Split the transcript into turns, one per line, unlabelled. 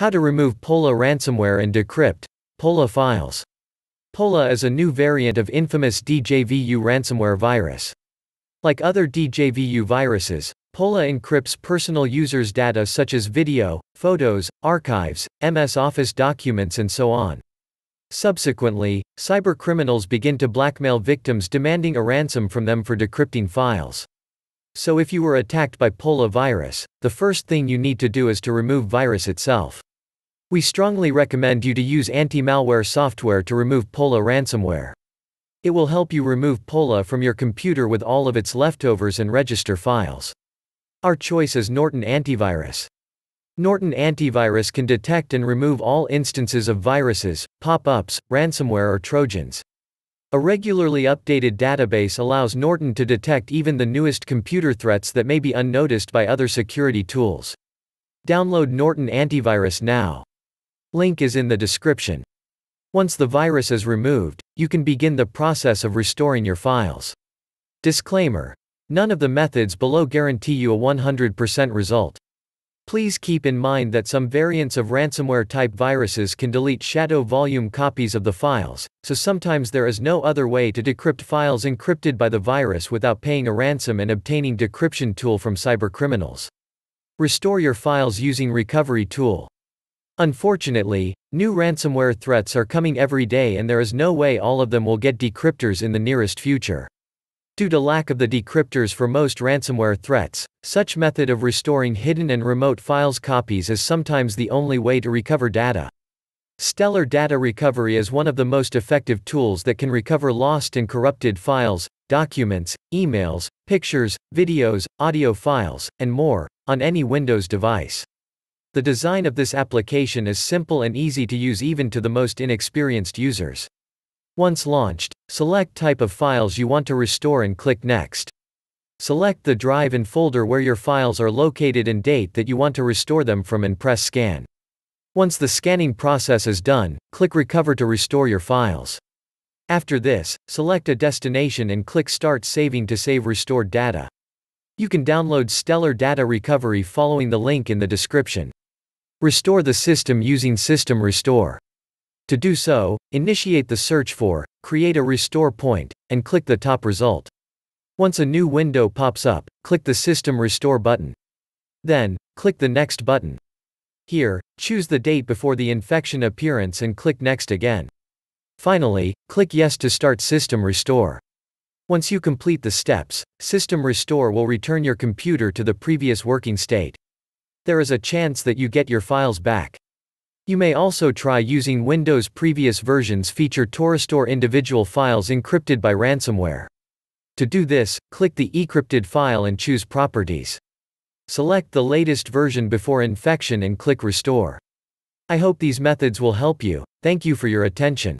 How to remove Pola ransomware and decrypt Pola files. Pola is a new variant of infamous DJVU ransomware virus. Like other DJVU viruses, Pola encrypts personal users' data such as video, photos, archives, MS Office documents and so on. Subsequently, cybercriminals begin to blackmail victims demanding a ransom from them for decrypting files. So if you were attacked by Pola virus, the first thing you need to do is to remove virus itself. We strongly recommend you to use anti-malware software to remove Pola ransomware. It will help you remove Pola from your computer with all of its leftovers and register files. Our choice is Norton Antivirus. Norton Antivirus can detect and remove all instances of viruses, pop-ups, ransomware or Trojans. A regularly updated database allows Norton to detect even the newest computer threats that may be unnoticed by other security tools. Download Norton Antivirus now. Link is in the description. Once the virus is removed, you can begin the process of restoring your files. Disclaimer. None of the methods below guarantee you a 100% result. Please keep in mind that some variants of ransomware type viruses can delete shadow volume copies of the files, so sometimes there is no other way to decrypt files encrypted by the virus without paying a ransom and obtaining decryption tool from cybercriminals. Restore your files using recovery tool. Unfortunately, new ransomware threats are coming every day and there is no way all of them will get decryptors in the nearest future. Due to lack of the decryptors for most ransomware threats, such method of restoring hidden and remote files copies is sometimes the only way to recover data. Stellar data recovery is one of the most effective tools that can recover lost and corrupted files, documents, emails, pictures, videos, audio files, and more, on any Windows device. The design of this application is simple and easy to use even to the most inexperienced users. Once launched, select type of files you want to restore and click Next. Select the drive and folder where your files are located and date that you want to restore them from and press Scan. Once the scanning process is done, click Recover to restore your files. After this, select a destination and click Start Saving to save restored data. You can download Stellar Data Recovery following the link in the description. Restore the system using System Restore. To do so, initiate the search for, create a restore point, and click the top result. Once a new window pops up, click the System Restore button. Then, click the Next button. Here, choose the date before the infection appearance and click Next again. Finally, click Yes to start System Restore. Once you complete the steps, System Restore will return your computer to the previous working state there is a chance that you get your files back. You may also try using Windows previous versions feature Torastore individual files encrypted by ransomware. To do this, click the encrypted file and choose Properties. Select the latest version before infection and click Restore. I hope these methods will help you. Thank you for your attention.